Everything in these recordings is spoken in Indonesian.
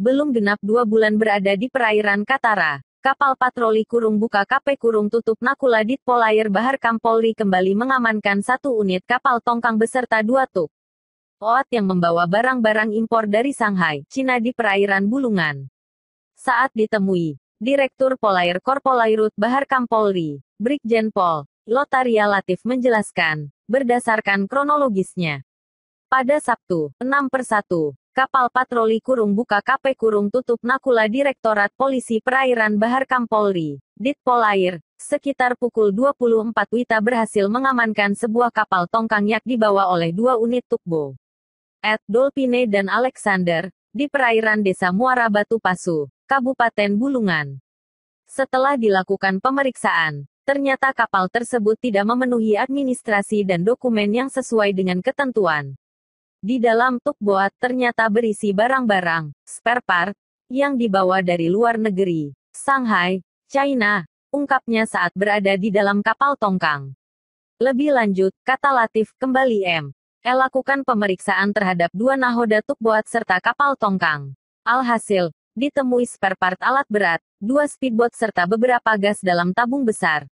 belum genap dua bulan berada di perairan Katara, kapal patroli kurung buka KP kurung tutup Nakula di Polair Bahar Kampolri kembali mengamankan satu unit kapal tongkang beserta dua tuk. Oat yang membawa barang-barang impor dari Shanghai, Cina di perairan Bulungan. Saat ditemui, Direktur Polair Korpolairut Bahar Kampolri, Brigjen Pol, Lotaria Latif menjelaskan, berdasarkan kronologisnya. Pada Sabtu, 6 persatu, Kapal Patroli Kurung Buka KP Kurung Tutup Nakula Direktorat Polisi Perairan Bahar Kampolri, Ditpol Air, sekitar pukul 24 Wita berhasil mengamankan sebuah kapal tongkang yak dibawa oleh dua unit tukbo. Ed Dolpine dan Alexander, di perairan desa Muara Batu Pasu, Kabupaten Bulungan. Setelah dilakukan pemeriksaan, ternyata kapal tersebut tidak memenuhi administrasi dan dokumen yang sesuai dengan ketentuan di dalam tuk boat ternyata berisi barang-barang, spare part, yang dibawa dari luar negeri, Shanghai, China, ungkapnya saat berada di dalam kapal tongkang. Lebih lanjut, kata Latif, kembali M. E lakukan pemeriksaan terhadap dua nahoda tuk boat serta kapal tongkang. Alhasil, ditemui spare part alat berat, dua speedboat serta beberapa gas dalam tabung besar.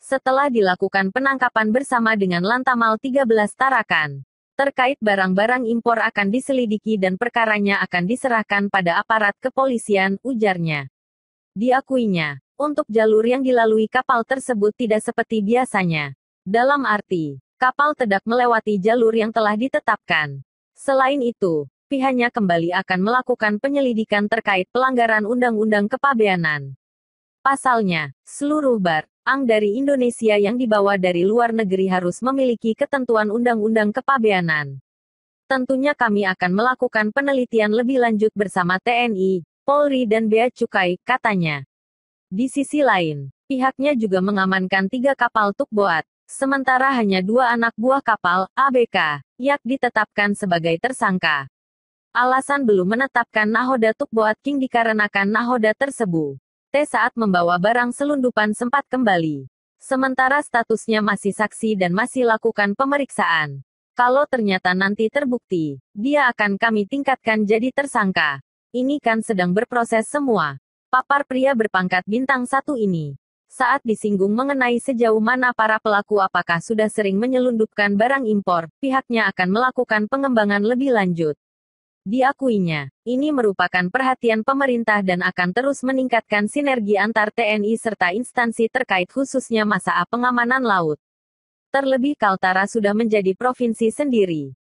Setelah dilakukan penangkapan bersama dengan Lantamal 13 Tarakan, terkait barang-barang impor akan diselidiki dan perkaranya akan diserahkan pada aparat kepolisian, ujarnya. Diakuinya, untuk jalur yang dilalui kapal tersebut tidak seperti biasanya. Dalam arti, kapal tidak melewati jalur yang telah ditetapkan. Selain itu, pihaknya kembali akan melakukan penyelidikan terkait pelanggaran Undang-Undang Kepabeanan. Pasalnya, seluruh bar, Ang dari Indonesia yang dibawa dari luar negeri harus memiliki ketentuan undang-undang kepabeanan. Tentunya kami akan melakukan penelitian lebih lanjut bersama TNI, Polri dan Bea Cukai, katanya. Di sisi lain, pihaknya juga mengamankan tiga kapal tukboat, sementara hanya dua anak buah kapal, ABK, yak ditetapkan sebagai tersangka. Alasan belum menetapkan nahoda tukboat King dikarenakan nahoda tersebut T saat membawa barang selundupan sempat kembali. Sementara statusnya masih saksi dan masih lakukan pemeriksaan. Kalau ternyata nanti terbukti, dia akan kami tingkatkan jadi tersangka. Ini kan sedang berproses semua. Papar pria berpangkat bintang satu ini saat disinggung mengenai sejauh mana para pelaku apakah sudah sering menyelundupkan barang impor, pihaknya akan melakukan pengembangan lebih lanjut. Diakuinya, ini merupakan perhatian pemerintah dan akan terus meningkatkan sinergi antar TNI serta instansi terkait khususnya masa pengamanan laut. Terlebih Kaltara sudah menjadi provinsi sendiri.